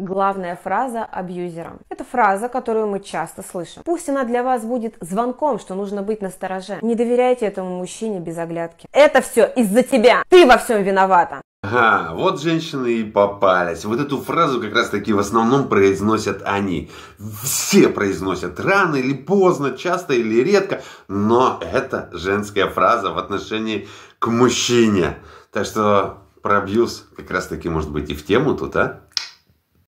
главная фраза абьюзера. Это фраза, которую мы часто слышим. Пусть она для вас будет звонком, что нужно быть настороже. Не доверяйте этому мужчине без оглядки. Это все из-за тебя. Ты во всем виновата. Ага, вот женщины и попались. Вот эту фразу как раз таки в основном произносят они. Все произносят рано или поздно, часто или редко, но это женская фраза в отношении к мужчине. Так что про абьюз как раз таки может быть и в тему тут, а?